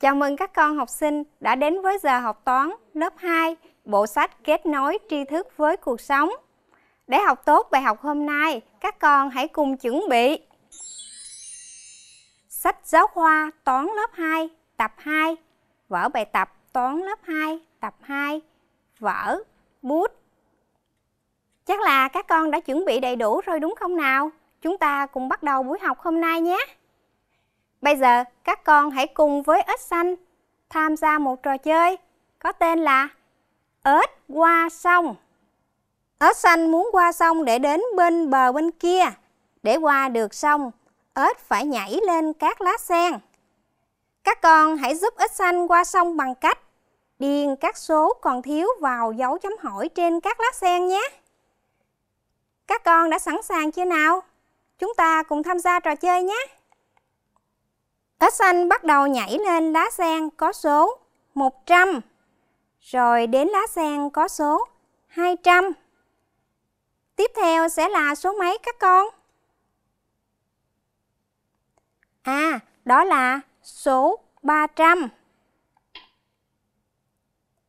Chào mừng các con học sinh đã đến với giờ học toán lớp 2, bộ sách kết nối tri thức với cuộc sống. Để học tốt bài học hôm nay, các con hãy cùng chuẩn bị sách giáo khoa toán lớp 2, tập 2, vở bài tập toán lớp 2, tập 2, vở, bút. Chắc là các con đã chuẩn bị đầy đủ rồi đúng không nào? Chúng ta cùng bắt đầu buổi học hôm nay nhé! Bây giờ các con hãy cùng với ếch xanh tham gia một trò chơi có tên là ếch qua sông. Ếch xanh muốn qua sông để đến bên bờ bên kia. Để qua được sông, ếch phải nhảy lên các lá sen. Các con hãy giúp ếch xanh qua sông bằng cách điền các số còn thiếu vào dấu chấm hỏi trên các lá sen nhé. Các con đã sẵn sàng chưa nào? Chúng ta cùng tham gia trò chơi nhé! Ít xanh bắt đầu nhảy lên lá sen có số 100, rồi đến lá sen có số 200. Tiếp theo sẽ là số mấy các con? À, đó là số 300.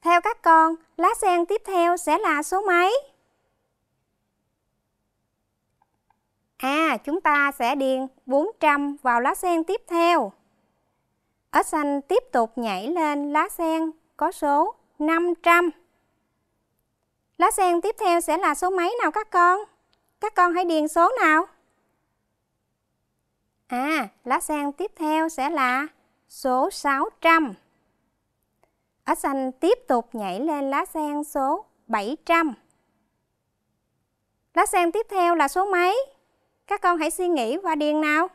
Theo các con, lá sen tiếp theo sẽ là số mấy? À, chúng ta sẽ điền 400 vào lá sen tiếp theo. Ếch xanh tiếp tục nhảy lên lá sen có số 500. Lá sen tiếp theo sẽ là số mấy nào các con? Các con hãy điền số nào? À, lá sen tiếp theo sẽ là số 600. Ếch xanh tiếp tục nhảy lên lá sen số 700. Lá sen tiếp theo là số mấy? Các con hãy suy nghĩ và điền nào.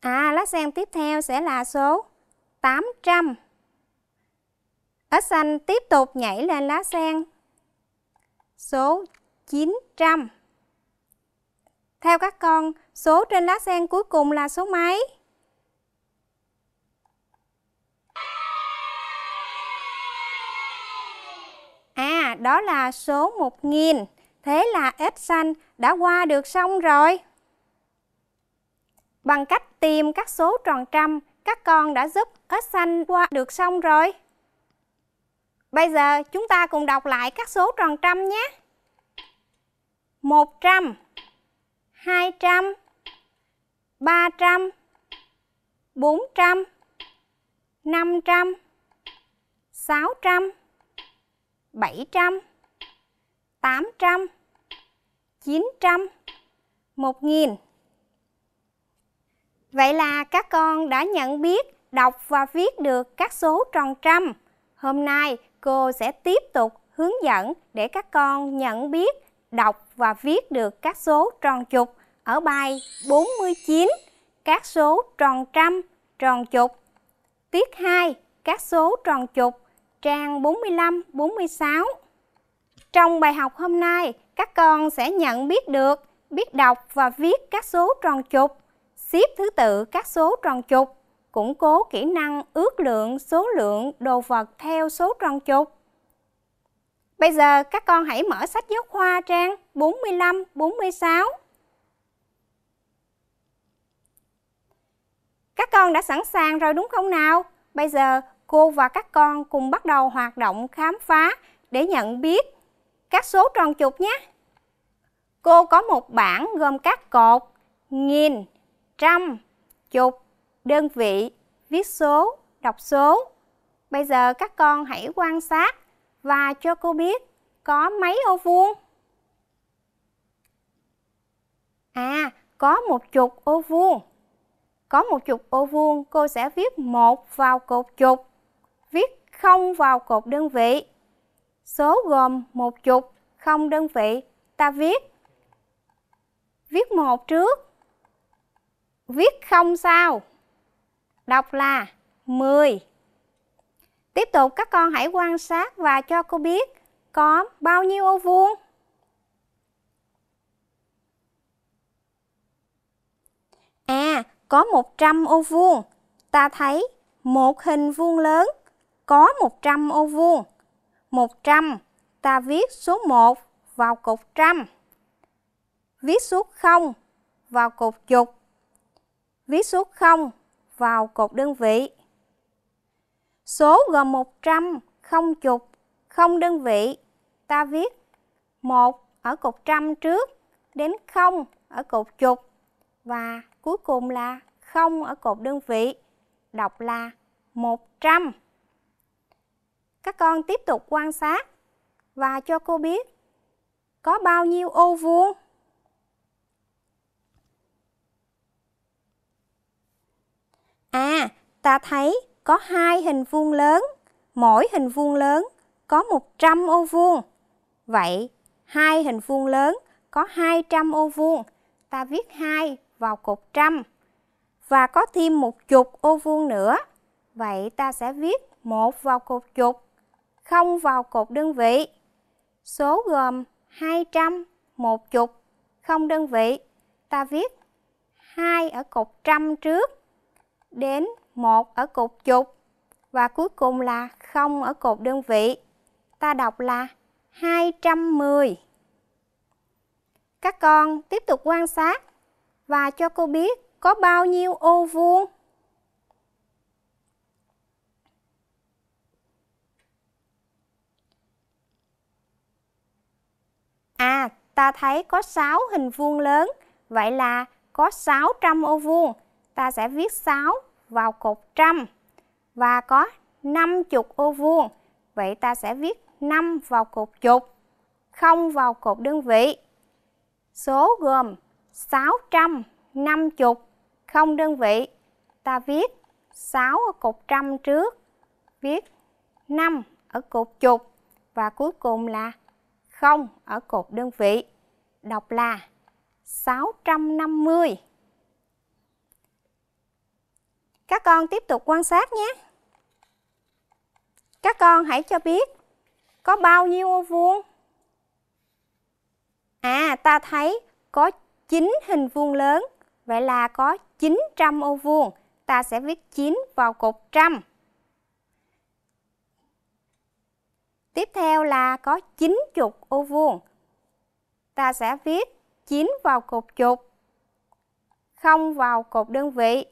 À, lá sen tiếp theo sẽ là số 800. Ếch xanh tiếp tục nhảy lên lá sen. Số 900. Theo các con, số trên lá sen cuối cùng là số mấy? À, đó là số 1000. Thế là ếch xanh đã qua được sông rồi. Bằng cách tìm các số tròn trăm, các con đã giúp ếch xanh qua được sông rồi. Bây giờ chúng ta cùng đọc lại các số tròn trăm nhé. 100 200 300 400 500 600 700 800, 900, 1000. Vậy là các con đã nhận biết, đọc và viết được các số tròn trăm. Hôm nay cô sẽ tiếp tục hướng dẫn để các con nhận biết, đọc và viết được các số tròn chục ở bài 49, các số tròn trăm, tròn chục. Tiết 2, các số tròn chục, trang 45, 46. Trong bài học hôm nay, các con sẽ nhận biết được, biết đọc và viết các số tròn chục, xếp thứ tự các số tròn chục, củng cố kỹ năng ước lượng số lượng đồ vật theo số tròn chục. Bây giờ các con hãy mở sách giáo khoa trang 45-46. Các con đã sẵn sàng rồi đúng không nào? Bây giờ cô và các con cùng bắt đầu hoạt động khám phá để nhận biết các số tròn chục nhé. Cô có một bảng gồm các cột, nghìn, trăm, chục, đơn vị, viết số, đọc số. Bây giờ các con hãy quan sát và cho cô biết có mấy ô vuông. À, có một chục ô vuông. Có một chục ô vuông, cô sẽ viết một vào cột chục, viết không vào cột đơn vị số gồm một chục không đơn vị ta viết viết một trước viết không sau đọc là 10 tiếp tục các con hãy quan sát và cho cô biết có bao nhiêu ô vuông À, có 100 ô vuông. Ta thấy một hình vuông lớn có 100 ô vuông. 100, ta viết số 1 vào cột trăm. Viết số 0 vào cột chục. Viết số 0 vào cột đơn vị. Số gồm 100, không chục, không đơn vị. Ta viết 1 ở cột trăm trước, đến 0 ở cột chục và cuối cùng là 0 ở cột đơn vị, đọc là 100. Các con tiếp tục quan sát và cho cô biết có bao nhiêu ô vuông. À, ta thấy có hai hình vuông lớn, mỗi hình vuông lớn có 100 ô vuông. Vậy, hai hình vuông lớn có 200 ô vuông. Ta viết 2 vào cột trăm và có thêm một chục ô vuông nữa. Vậy ta sẽ viết 1 vào cột chục không vào cột đơn vị. Số gồm 200, một chục, không đơn vị. Ta viết 2 ở cột trăm trước, đến 1 ở cột chục và cuối cùng là không ở cột đơn vị. Ta đọc là 210. Các con tiếp tục quan sát và cho cô biết có bao nhiêu ô vuông. À, ta thấy có 6 hình vuông lớn, vậy là có 600 ô vuông. Ta sẽ viết 6 vào cột trăm và có 50 ô vuông. Vậy ta sẽ viết 5 vào cột chục, không vào cột đơn vị. Số gồm 650, không đơn vị. Ta viết 6 ở cột trăm trước, viết 5 ở cột chục và cuối cùng là 0 ở cột đơn vị, đọc là 650. Các con tiếp tục quan sát nhé. Các con hãy cho biết có bao nhiêu ô vuông? À, ta thấy có 9 hình vuông lớn, vậy là có 900 ô vuông. Ta sẽ viết 9 vào cột trăm. Tiếp theo là có 9 chục ô vuông. Ta sẽ viết 9 vào cột chục, 0 vào cột đơn vị.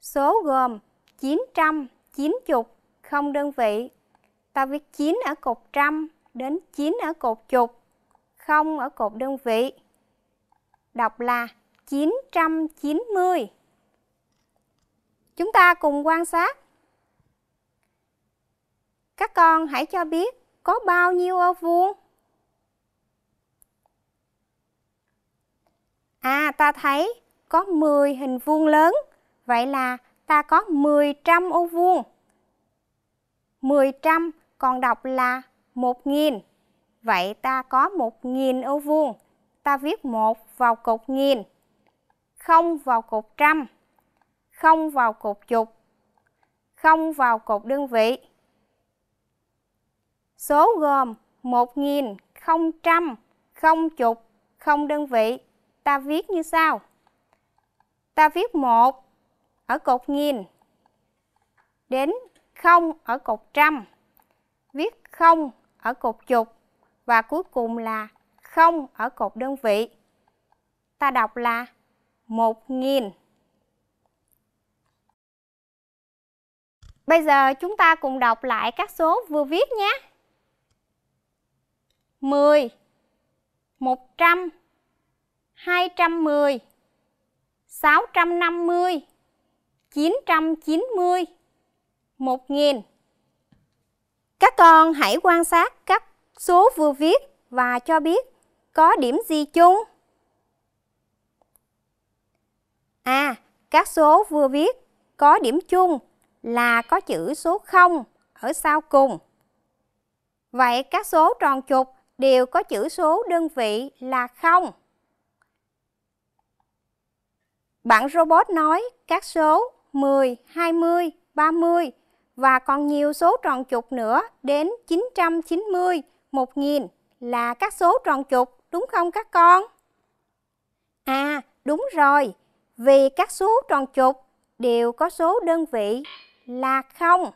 Số gồm 990 không đơn vị. Ta viết 9 ở cột trăm đến 9 ở cột chục, 0 ở cột đơn vị. Đọc là 990. Chúng ta cùng quan sát các con hãy cho biết có bao nhiêu ô vuông? À, ta thấy có 10 hình vuông lớn. Vậy là ta có 10 trăm ô vuông. 10 trăm còn đọc là 1.000. Vậy ta có 1.000 ô vuông. Ta viết 1 vào cột nghìn, 0 vào cột trăm, 0 vào cột chục, 0 vào cột đơn vị số gồm 1 không trăm không chục, không đơn vị. Ta viết như sau. Ta viết 1 ở cột nghìn đến 0 ở cột trăm, viết 0 ở cột chục và cuối cùng là 0 ở cột đơn vị. Ta đọc là 1.000. Bây giờ chúng ta cùng đọc lại các số vừa viết nhé. 10 100 210 650 990 1000 Các con hãy quan sát các số vừa viết và cho biết có điểm gì chung. À, các số vừa viết có điểm chung là có chữ số 0 ở sau cùng. Vậy các số tròn trục đều có chữ số đơn vị là không. Bạn robot nói các số 10, 20, 30 và còn nhiều số tròn chục nữa đến 990, 1000 là các số tròn chục, đúng không các con? À, đúng rồi, vì các số tròn chục đều có số đơn vị là không.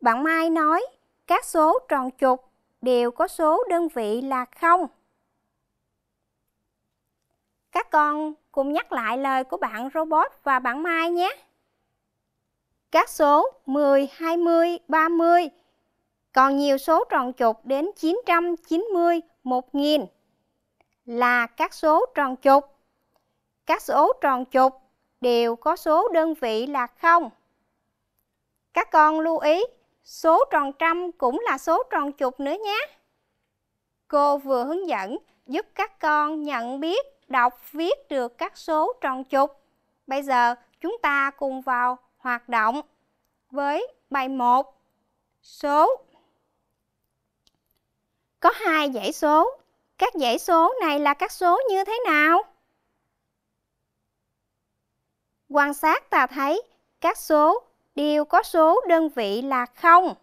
Bạn Mai nói các số tròn trục đều có số đơn vị là không. Các con cùng nhắc lại lời của bạn robot và bạn Mai nhé. Các số 10, 20, 30 còn nhiều số tròn trục đến 990, 1000 là các số tròn trục. Các số tròn trục đều có số đơn vị là không. Các con lưu ý Số tròn trăm cũng là số tròn chục nữa nhé. Cô vừa hướng dẫn giúp các con nhận biết, đọc, viết được các số tròn chục. Bây giờ chúng ta cùng vào hoạt động với bài 1. Số Có hai dãy số. Các dãy số này là các số như thế nào? Quan sát ta thấy các số đều có số đơn vị là không.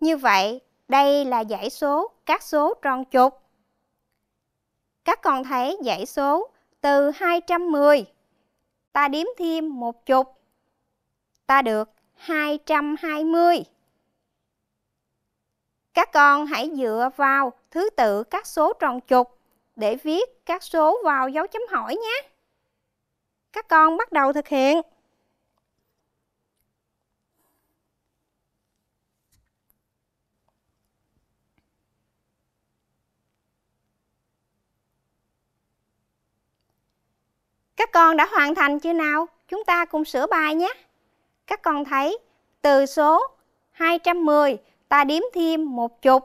Như vậy, đây là dãy số các số tròn trục. Các con thấy dãy số từ 210, ta điếm thêm một chục, ta được 220. Các con hãy dựa vào thứ tự các số tròn trục để viết các số vào dấu chấm hỏi nhé. Các con bắt đầu thực hiện. Các con đã hoàn thành chưa nào? Chúng ta cùng sửa bài nhé. Các con thấy từ số 210 ta đếm thêm một chục.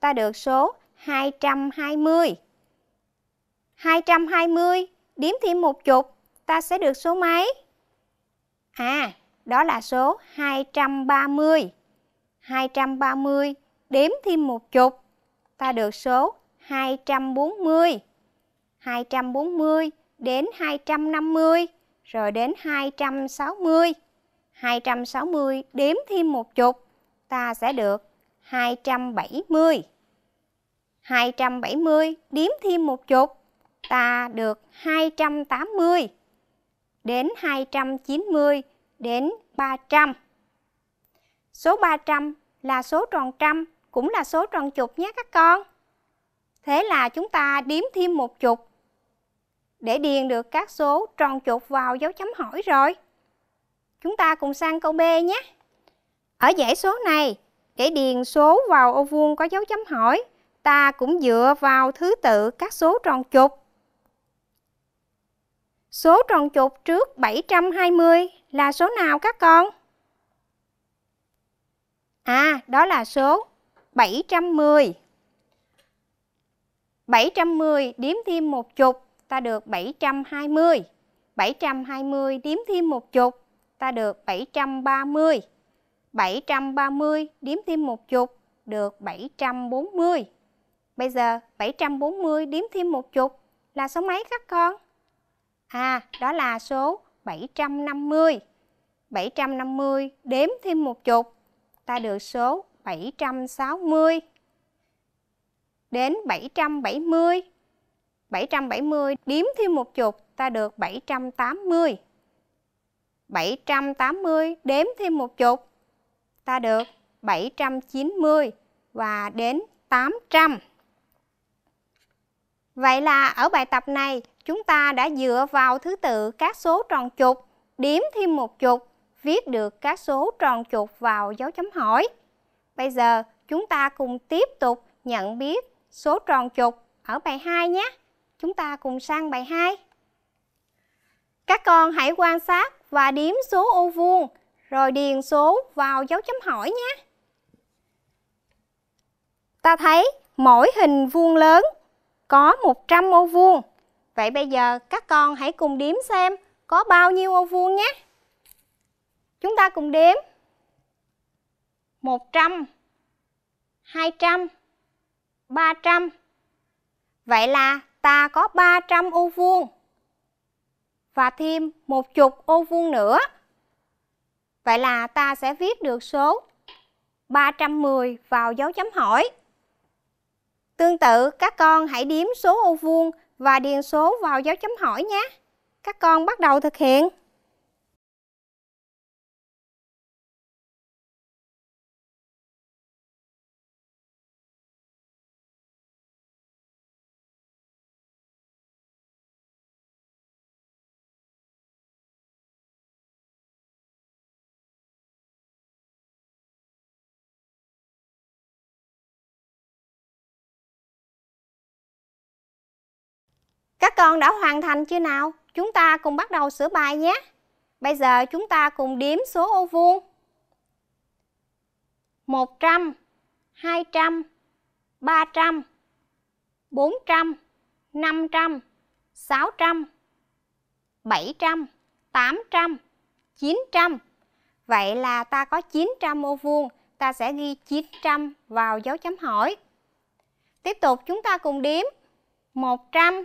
Ta được số 220. 220 đếm thêm một chục ta sẽ được số mấy? À, đó là số 230. 230 đếm thêm một chục ta được số 240. 240 đến 250, rồi đến 260. 260 đếm thêm một chục, ta sẽ được 270. 270 đếm thêm một chục, ta được 280. Đến 290 đến 300. Số 300 là số tròn trăm, cũng là số tròn chục nhé các con. Thế là chúng ta đếm thêm một chục để điền được các số tròn chột vào dấu chấm hỏi rồi. Chúng ta cùng sang câu B nhé. Ở dãy số này, để điền số vào ô vuông có dấu chấm hỏi, ta cũng dựa vào thứ tự các số tròn chột. Số tròn chột trước 720 là số nào các con? À, đó là số 710. 710 điếm thêm một chục ta được 720. 720 điếm thêm một chục, ta được 730. 730 điếm thêm một chục được 740. Bây giờ 740 điếm thêm một chục là số mấy các con? À, đó là số 750. 750 đếm thêm một chục, ta được số 760. Đến 770 770 điếm thêm một chục ta được 780. 780 đếm thêm một chục ta được 790 và đến 800. Vậy là ở bài tập này chúng ta đã dựa vào thứ tự các số tròn chục, điếm thêm một chục, viết được các số tròn chục vào dấu chấm hỏi. Bây giờ chúng ta cùng tiếp tục nhận biết số tròn chục ở bài 2 nhé. Chúng ta cùng sang bài 2. Các con hãy quan sát và điếm số ô vuông, rồi điền số vào dấu chấm hỏi nhé. Ta thấy mỗi hình vuông lớn có 100 ô vuông. Vậy bây giờ các con hãy cùng điếm xem có bao nhiêu ô vuông nhé. Chúng ta cùng đếm. 100, 200, 300. Vậy là ta có 300 ô vuông và thêm một chục ô vuông nữa. Vậy là ta sẽ viết được số 310 vào dấu chấm hỏi. Tương tự, các con hãy điếm số ô vuông và điền số vào dấu chấm hỏi nhé. Các con bắt đầu thực hiện. Các con đã hoàn thành chưa nào? Chúng ta cùng bắt đầu sửa bài nhé. Bây giờ chúng ta cùng đếm số ô vuông. 100, 200, 300, 400, 500, 600, 700, 800, 900. Vậy là ta có 900 ô vuông, ta sẽ ghi 900 vào dấu chấm hỏi. Tiếp tục chúng ta cùng đếm 100,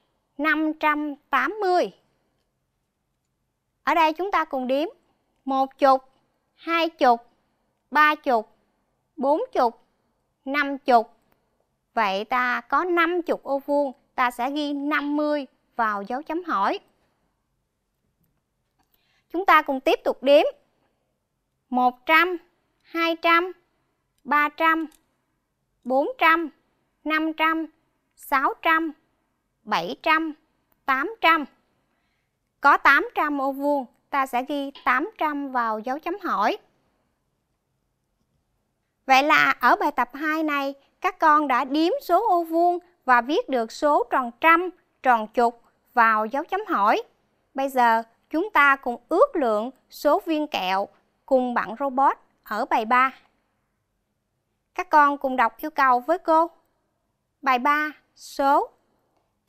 580. Ở đây chúng ta cùng đếm một chục, hai chục, ba chục, bốn chục, năm chục. Vậy ta có 50 ô vuông, ta sẽ ghi 50 vào dấu chấm hỏi. Chúng ta cùng tiếp tục đếm 100, 200, 300, 400, 500, 600, 700, 800. Có 800 ô vuông, ta sẽ ghi 800 vào dấu chấm hỏi. Vậy là ở bài tập 2 này, các con đã điếm số ô vuông và viết được số tròn trăm, tròn chục vào dấu chấm hỏi. Bây giờ, chúng ta cùng ước lượng số viên kẹo cùng bạn robot ở bài 3. Các con cùng đọc yêu cầu với cô. Bài 3, số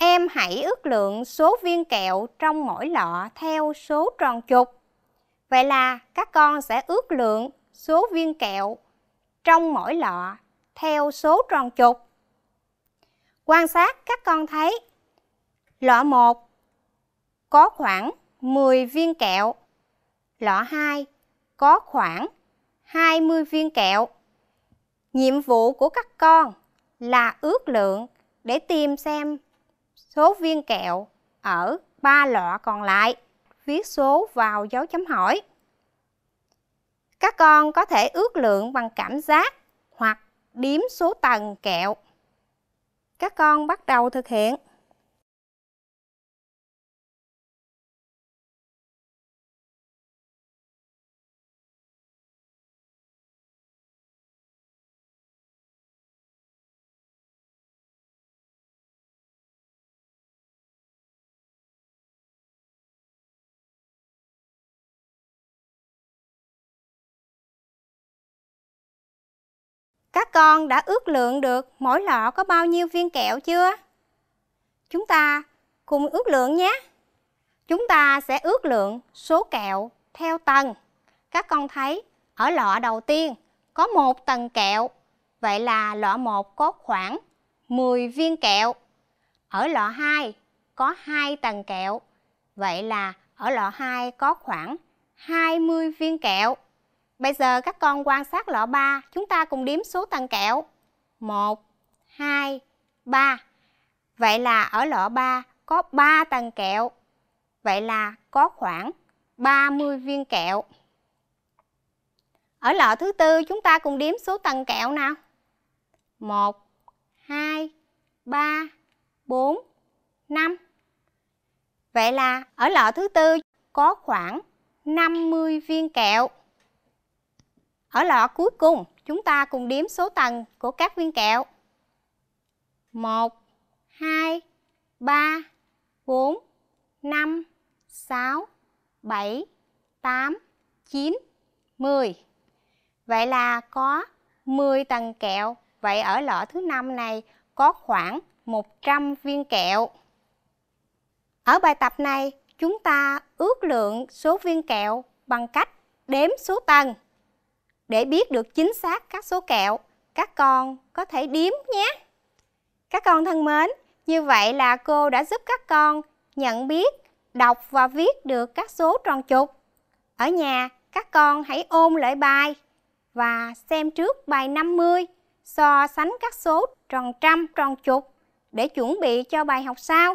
Em hãy ước lượng số viên kẹo trong mỗi lọ theo số tròn trục. Vậy là các con sẽ ước lượng số viên kẹo trong mỗi lọ theo số tròn trục. Quan sát các con thấy lọ 1 có khoảng 10 viên kẹo, lọ 2 có khoảng 20 viên kẹo. Nhiệm vụ của các con là ước lượng để tìm xem số viên kẹo ở ba lọ còn lại. Viết số vào dấu chấm hỏi. Các con có thể ước lượng bằng cảm giác hoặc điếm số tầng kẹo. Các con bắt đầu thực hiện. Các con đã ước lượng được mỗi lọ có bao nhiêu viên kẹo chưa? Chúng ta cùng ước lượng nhé. Chúng ta sẽ ước lượng số kẹo theo tầng. Các con thấy ở lọ đầu tiên có một tầng kẹo. Vậy là lọ 1 có khoảng 10 viên kẹo. Ở lọ 2 có 2 tầng kẹo. Vậy là ở lọ 2 có khoảng 20 viên kẹo. Bây giờ các con quan sát lọ 3, chúng ta cùng đếm số tầng kẹo. 1, 2, 3. Vậy là ở lọ 3 có 3 tầng kẹo. Vậy là có khoảng 30 viên kẹo. Ở lọ thứ tư chúng ta cùng đếm số tầng kẹo nào. 1, 2, 3, 4, 5. Vậy là ở lọ thứ tư có khoảng 50 viên kẹo. Ở lọ cuối cùng, chúng ta cùng đếm số tầng của các viên kẹo. 1, 2, 3, 4, 5, 6, 7, 8, 9, 10. Vậy là có 10 tầng kẹo. Vậy ở lọ thứ năm này có khoảng 100 viên kẹo. Ở bài tập này, chúng ta ước lượng số viên kẹo bằng cách đếm số tầng. Để biết được chính xác các số kẹo, các con có thể điếm nhé. Các con thân mến, như vậy là cô đã giúp các con nhận biết, đọc và viết được các số tròn trục. Ở nhà, các con hãy ôn lại bài và xem trước bài 50, so sánh các số tròn trăm, tròn chục để chuẩn bị cho bài học sau.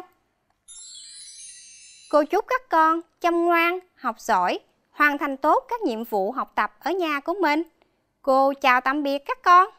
Cô chúc các con chăm ngoan, học giỏi hoàn thành tốt các nhiệm vụ học tập ở nhà của mình. Cô chào tạm biệt các con.